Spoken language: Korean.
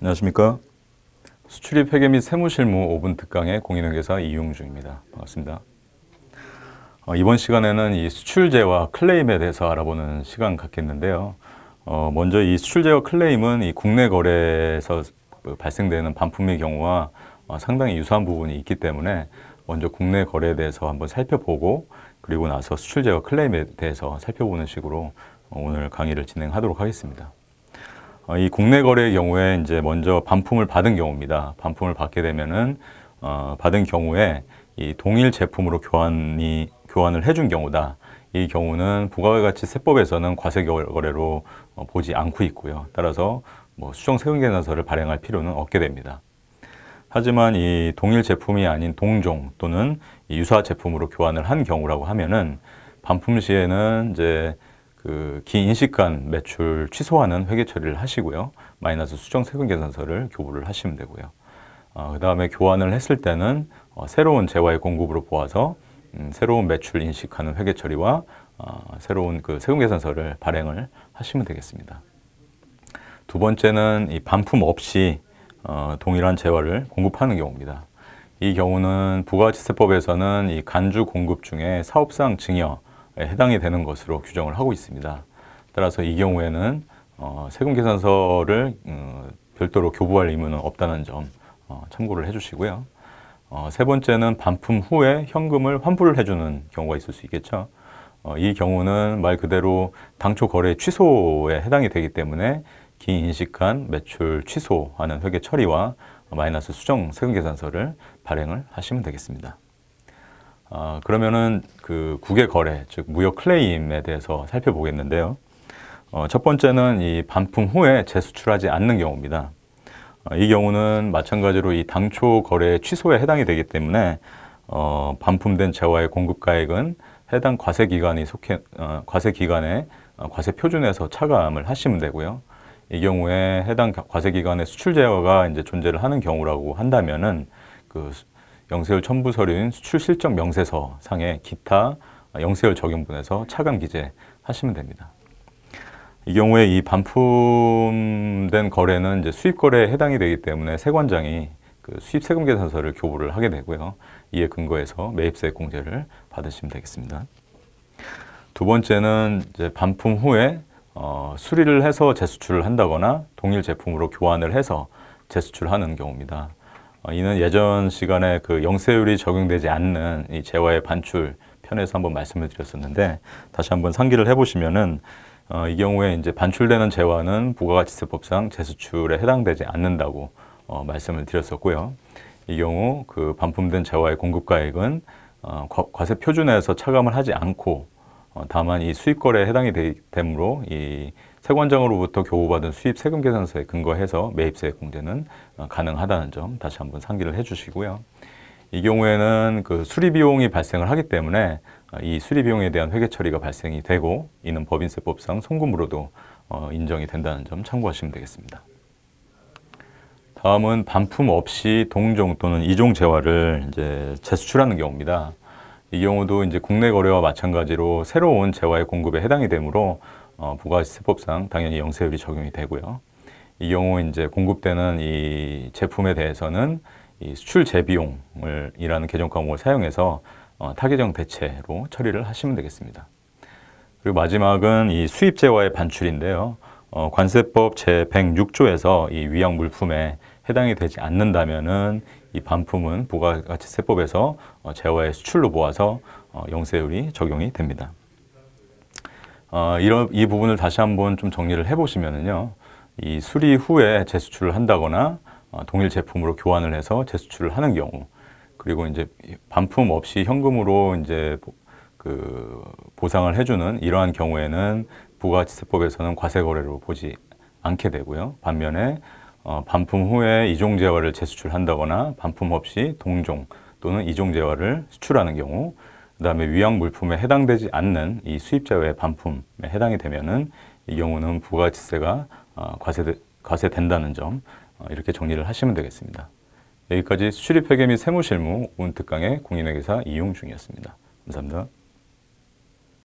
안녕하십니까. 수출입 회계 및 세무실무 5분 특강의 공인회계사 이용중입니다. 반갑습니다. 어, 이번 시간에는 이 수출제와 클레임에 대해서 알아보는 시간 갖겠는데요. 어, 먼저 이 수출제와 클레임은 이 국내 거래에서 발생되는 반품의 경우와 어, 상당히 유사한 부분이 있기 때문에 먼저 국내 거래에 대해서 한번 살펴보고 그리고 나서 수출제와 클레임에 대해서 살펴보는 식으로 어, 오늘 강의를 진행하도록 하겠습니다. 어, 이 국내 거래의 경우에 이제 먼저 반품을 받은 경우입니다. 반품을 받게 되면은 어, 받은 경우에 이 동일 제품으로 교환이 교환을 해준 경우다. 이 경우는 부가가치 세법에서는 과세 거래로 어, 보지 않고 있고요. 따라서 뭐 수정 세금계산서를 발행할 필요는 없게 됩니다. 하지만 이 동일 제품이 아닌 동종 또는 유사 제품으로 교환을 한 경우라고 하면은 반품 시에는 이제 그 기인식간 매출 취소하는 회계 처리를 하시고요. 마이너스 수정 세금 계산서를 교부를 하시면 되고요. 어, 그 다음에 교환을 했을 때는 어, 새로운 재화의 공급으로 보아서 음, 새로운 매출 인식하는 회계 처리와 어, 새로운 그 세금 계산서를 발행을 하시면 되겠습니다. 두 번째는 이 반품 없이 어, 동일한 재화를 공급하는 경우입니다. 이 경우는 부가가치세법에서는 이 간주 공급 중에 사업상 증여 해당이 되는 것으로 규정을 하고 있습니다. 따라서 이 경우에는 어, 세금 계산서를 음, 별도로 교부할 의무는 없다는 점 어, 참고를 해주시고요. 어, 세 번째는 반품 후에 현금을 환불을 해주는 경우가 있을 수 있겠죠. 어, 이 경우는 말 그대로 당초 거래 취소에 해당이 되기 때문에 기인식한 매출 취소하는 회계 처리와 마이너스 수정 세금 계산서를 발행을 하시면 되겠습니다. 어, 그러면은 그 국외 거래, 즉 무역 클레임에 대해서 살펴보겠는데요. 어, 첫 번째는 이 반품 후에 재수출하지 않는 경우입니다. 어, 이 경우는 마찬가지로 이 당초 거래 취소에 해당이 되기 때문에 어, 반품된 재화의 공급가액은 해당 과세 기간이 속해 어, 과세 기간에 어, 과세 표준에서 차감을 하시면 되고요. 이 경우에 해당 과세 기간에 수출 재화가 이제 존재를 하는 경우라고 한다면은 그 영세율 첨부서류인 수출 실적 명세서 상에 기타 영세율 적용분에서 차감 기재 하시면 됩니다. 이 경우에 이 반품된 거래는 이제 수입 거래에 해당이 되기 때문에 세관장이 그 수입 세금 계산서를 교부를 하게 되고요. 이에 근거해서 매입세 공제를 받으시면 되겠습니다. 두 번째는 이제 반품 후에 어, 수리를 해서 재수출을 한다거나 동일 제품으로 교환을 해서 재수출하는 경우입니다. 어, 이는 예전 시간에 그 영세율이 적용되지 않는 이 재화의 반출 편에서 한번 말씀을 드렸었는데 다시 한번 상기를 해보시면은 어, 이 경우에 이제 반출되는 재화는 부가가치세법상 재수출에 해당되지 않는다고 어, 말씀을 드렸었고요. 이 경우 그 반품된 재화의 공급가액은 어, 과세 표준에서 차감을 하지 않고 어, 다만 이수익거래에 해당이 되, 되므로 이 세관장으로부터 교부받은 수입 세금 계산서에 근거해서 매입세 액 공제는 어, 가능하다는 점 다시 한번 상기를 해주시고요. 이 경우에는 그 수리 비용이 발생을 하기 때문에 어, 이 수리 비용에 대한 회계 처리가 발생이 되고 이는 법인세법상 송금으로도 어, 인정이 된다는 점 참고하시면 되겠습니다. 다음은 반품 없이 동종 또는 이종 재화를 이제 재수출하는 경우입니다. 이 경우도 이제 국내 거래와 마찬가지로 새로운 재화의 공급에 해당이 되므로 어, 부가세법상 당연히 영세율이 적용이 되고요. 이 경우 이제 공급되는 이 제품에 대해서는 이 수출 재비용을 이라는 개정 과목을 사용해서 어, 타계정 대체로 처리를 하시면 되겠습니다. 그리고 마지막은 이 수입재화의 반출인데요. 어, 관세법 제106조에서 이 위약 물품에 해당이 되지 않는다면은 이 반품은 부가가치세법에서 어, 재화의 수출로 모아서 어, 영세율이 적용이 됩니다. 어, 이런 이 부분을 다시 한번 좀 정리를 해보시면은요, 이 수리 후에 재수출을 한다거나 어, 동일 제품으로 교환을 해서 재수출을 하는 경우, 그리고 이제 반품 없이 현금으로 이제 그 보상을 해주는 이러한 경우에는 부가치세법에서는 과세거래로 보지 않게 되고요. 반면에 어, 반품 후에 이종재화를 재수출한다거나 반품 없이 동종 또는 이종재화를 수출하는 경우 그다음에 위양 물품에 해당되지 않는 이 수입자 외 반품에 해당이 되면은 이 경우는 부가지세가 어, 과세 과세된다는 점 어, 이렇게 정리를 하시면 되겠습니다. 여기까지 수출입 회계 및 세무실무 온 특강의 공인회계사 이용 중이었습니다. 감사합니다.